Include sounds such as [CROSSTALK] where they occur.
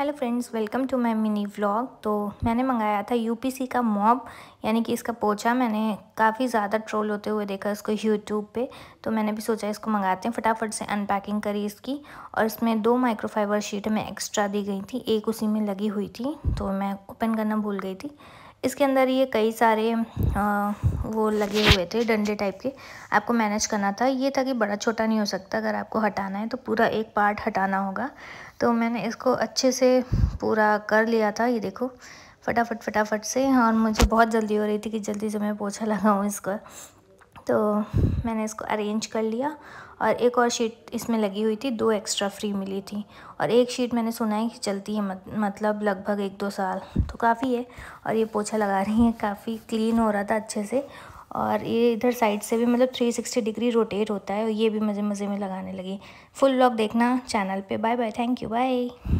hello friends welcome to my mini vlog तो मैंने मंगाया था यूपीसी का मॉब यानी कि इसका पोछा मैंने काफ़ी ज़्यादा ट्रोल होते हुए देखा इसको यूट्यूब पे तो मैंने भी सोचा इसको मंगाते हैं फटाफट से अनपैकिंग करी इसकी और इसमें दो माइक्रोफाइबर शीट में एक्स्ट्रा दी गई थी एक उसी में लगी हुई थी तो मैं ओपन करना भूल गई थी इसके अंदर ये कई सारे आ, वो लगे हुए थे डंडे टाइप के आपको मैनेज करना था ये था कि बड़ा छोटा नहीं हो सकता अगर आपको हटाना है तो पूरा एक पार्ट हटाना होगा तो मैंने इसको अच्छे से पूरा कर लिया था ये देखो फटाफट फटाफट से हाँ, और मुझे बहुत जल्दी हो रही थी कि जल्दी से मैं पोछा [LAUGHS] लगाऊँ इसका तो मैंने इसको अरेंज कर लिया और एक और शीट इसमें लगी हुई थी दो एक्स्ट्रा फ्री मिली थी और एक शीट मैंने सुना है कि चलती है मत, मतलब लगभग एक दो साल तो काफ़ी है और ये पोछा लगा रही है काफ़ी क्लीन हो रहा था अच्छे से और ये इधर साइड से भी मतलब 360 डिग्री रोटेट होता है और ये भी मज़े मज़े में लगाने लगी फुल ब्लॉग देखना चैनल पे bye bye thank you bye